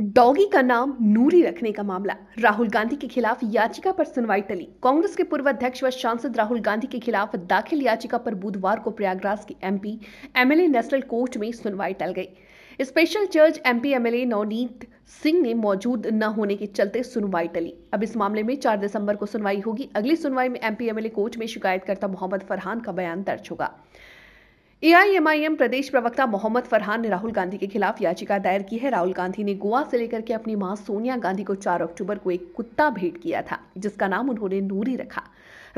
doggy का नाम नूरी रखने का मामला राहुल गांधी के खिलाफ याचिका पर सुनवाई टली कांग्रेस के पूर्व अध्यक्ष व सांसद राहुल गांधी के खिलाफ दाखिल याचिका पर बुधवार को प्रयागराज की एमपी एमएलए नेशनल कोर्ट में सुनवाई टल गई स्पेशल जज एमपी एमएलए नवनीत सिंह ने मौजूद न होने के चलते सुनवाई टली अब इस मामले में 4 दिसंबर को सुनवाई होगी अगली सुनवाई में एमपी एमएलए कोर्ट में शिकायतकर्ता मोहम्मद फरहान का बयान दर्ज होगा एआईएमआईएम प्रदेश प्रवक्ता मोहम्मद फरहान ने राहुल गांधी के खिलाफ याचिका दायर की है राहुल गांधी ने गोवा से लेकर के अपनी मां सोनिया गांधी को 4 अक्टूबर को एक कुत्ता भेंट किया था जिसका नाम उन्होंने नूरी रखा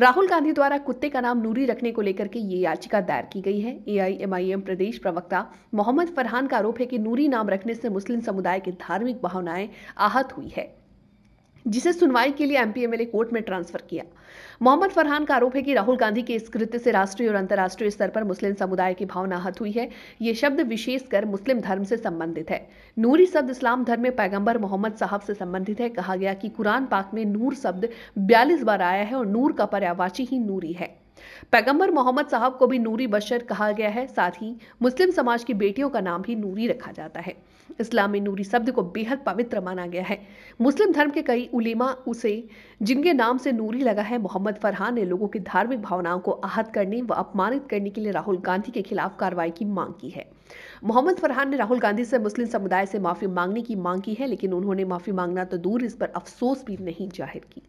राहुल गांधी द्वारा कुत्ते का नाम नूरी रखने को लेकर के ये याचिका दायर की गई है एआईएमआईएम प्रदेश प्रवक्ता मोहम्मद फरहान का आरोप है कि नूरी नाम रखने से मुस्लिम समुदाय की धार्मिक भावनाएं आहत हुई है जिसे सुनवाई के लिए एमपीएमएलए कोर्ट में ट्रांसफर किया मोहम्मद फरहान का आरोप है कि राहुल गांधी के इस कृत्य से राष्ट्रीय और अंतर्राष्ट्रीय स्तर पर मुस्लिम समुदाय की भावना हत हुई है ये शब्द विशेषकर मुस्लिम धर्म से संबंधित है नूरी शब्द इस्लाम धर्म में पैगंबर मोहम्मद साहब से संबंधित है कहा गया कि कुरान पाक में नूर शब्द बयालीस बार आया है और नूर का पर्यावाची ही नूरी है पैगंबर मोहम्मद साहब को भी नूरी बशर कहा गया है साथ ही मुस्लिम समाज की बेटियों का नाम भी नूरी रखा जाता है इस्लामी नूरी शब्द को बेहद पवित्र माना गया है मुस्लिम धर्म के कई उलेमा उसे जिनके नाम से नूरी लगा है मोहम्मद फरहान ने लोगों की धार्मिक भावनाओं को आहत करने व अपमानित करने के लिए राहुल गांधी के खिलाफ कार्रवाई की मांग की है मोहम्मद फरहान ने राहुल गांधी से मुस्लिम समुदाय से माफी मांगने की मांग की है लेकिन उन्होंने माफी मांगना तो दूर इस पर अफसोस भी नहीं जाहिर की